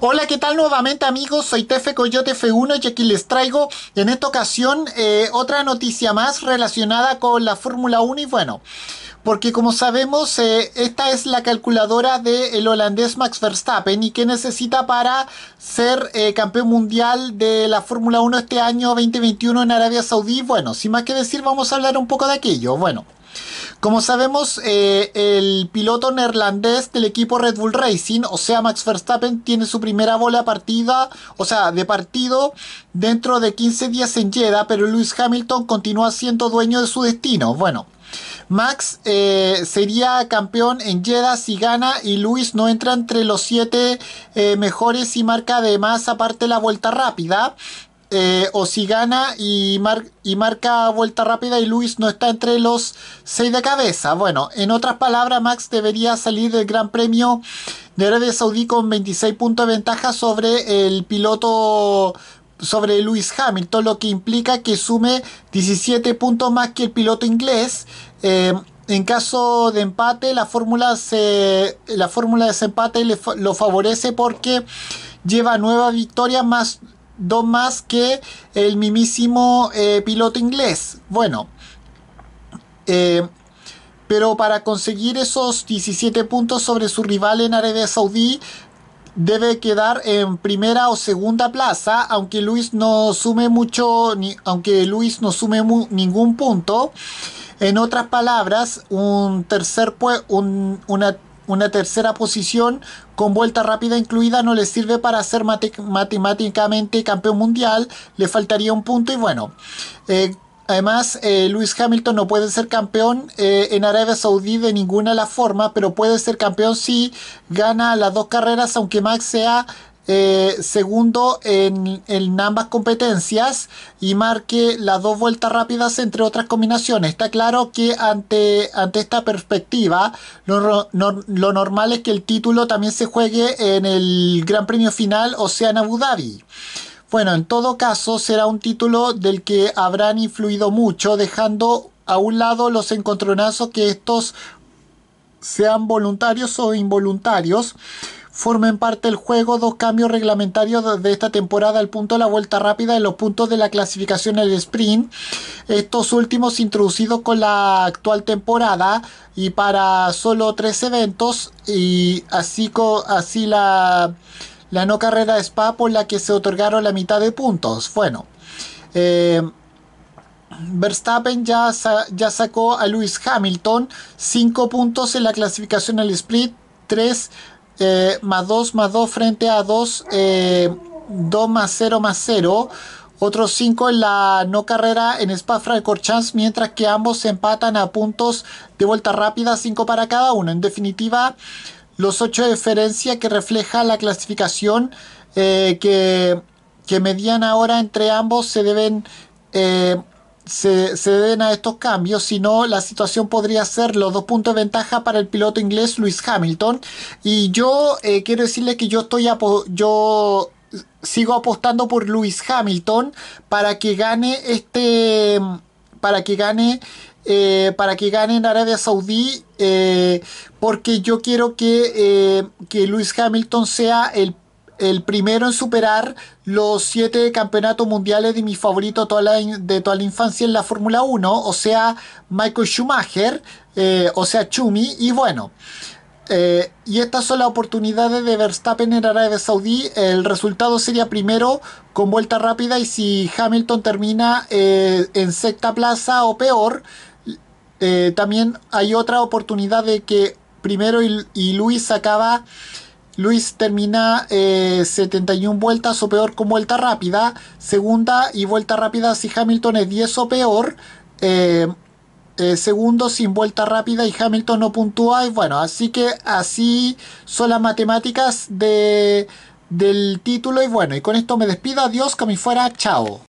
Hola, ¿qué tal nuevamente amigos? Soy Tefe Coyote F1 y aquí les traigo en esta ocasión eh, otra noticia más relacionada con la Fórmula 1 y bueno, porque como sabemos eh, esta es la calculadora del holandés Max Verstappen y que necesita para ser eh, campeón mundial de la Fórmula 1 este año 2021 en Arabia Saudí. Bueno, sin más que decir vamos a hablar un poco de aquello. Bueno. Como sabemos, eh, el piloto neerlandés del equipo Red Bull Racing, o sea, Max Verstappen, tiene su primera bola partida, o sea, de partido dentro de 15 días en Jeddah, pero Lewis Hamilton continúa siendo dueño de su destino. Bueno, Max eh, sería campeón en Jeddah si gana y Luis no entra entre los siete eh, mejores y marca además aparte la vuelta rápida. Eh, o si gana y, marca vuelta rápida y Luis no está entre los seis de cabeza. Bueno, en otras palabras, Max debería salir del Gran Premio de Arabia Saudí con 26 puntos de ventaja sobre el piloto sobre Luis Hamilton, lo que implica que sume 17 puntos más que el piloto inglés. Eh, en caso de empate, la fórmula, se, la fórmula de desempate lo favorece porque lleva nueva victoria más dos más que el mimísimo eh, piloto inglés. Bueno, eh, pero para conseguir esos 17 puntos sobre su rival en Arabia Saudí, debe quedar en primera o segunda plaza, aunque Luis no sume mucho, aunque Luis no sume ningún punto. En otras palabras, un tercer, un, una una tercera posición con vuelta rápida incluida no le sirve para ser matemáticamente campeón mundial, le faltaría un punto y bueno. Eh, además, eh, Lewis Hamilton no puede ser campeón eh, en Arabia Saudí de ninguna la las pero puede ser campeón si gana las dos carreras, aunque Max sea eh, segundo en, ambas competencias y marque las dos vueltas rápidas entre otras combinaciones. Está claro que ante, ante esta perspectiva lo, lo normal es que el título también se juegue en el Gran Premio final, o sea en Abu Dhabi. Bueno, en todo caso será un título del que habrán influido mucho, dejando a un lado los encontronazos que estos sean voluntarios o involuntarios Formen parte del juego dos cambios reglamentarios de esta temporada, el punto de la vuelta rápida y los puntos de la clasificación al sprint. Estos últimos introducidos con la actual temporada y para solo tres eventos y así, así la, no carrera de Spa por la que se otorgaron la mitad de puntos. Bueno. Eh, Verstappen ya, ya, sacó a Lewis Hamilton Cinco puntos en la clasificación al sprint, 3 eh, más 2 más 2 frente a 2, 2 eh, más 0 más 0. Otros 5 en la no carrera en Spa-Francorchamps, mientras que ambos se empatan a puntos de vuelta rápida, 5 para cada uno. En definitiva, los 8 de diferencia que refleja la clasificación eh, que, que, medían ahora entre ambos se deben se, se den a estos cambios, sino la situación podría ser los dos puntos de ventaja para el piloto inglés Luis Hamilton. Y yo eh, quiero decirle que yo estoy yo sigo apostando por Luis Hamilton para que gane este para que gane eh, para que gane en Arabia Saudí eh, porque yo quiero que, eh, Lewis Hamilton sea el el primero en superar los siete campeonatos mundiales de mi favorito de toda la infancia en la Fórmula 1, o sea, Michael Schumacher, eh, o sea, Chumi, y bueno. Eh, y estas son las oportunidades de Verstappen en Arabia Saudí. El resultado sería primero con vuelta rápida y si Hamilton termina eh, en sexta plaza o peor, también hay otra oportunidad de que primero y, y Luis acaba Luis termina 71 eh, vueltas o peor con vuelta rápida. Segunda y vuelta rápida si Hamilton es 10 o peor. Eh, eh, segundo sin vuelta rápida y Hamilton no puntúa. Y bueno, así que así son las matemáticas del título. Y bueno, y con esto me despido. Adiós, que me fuera. Chao.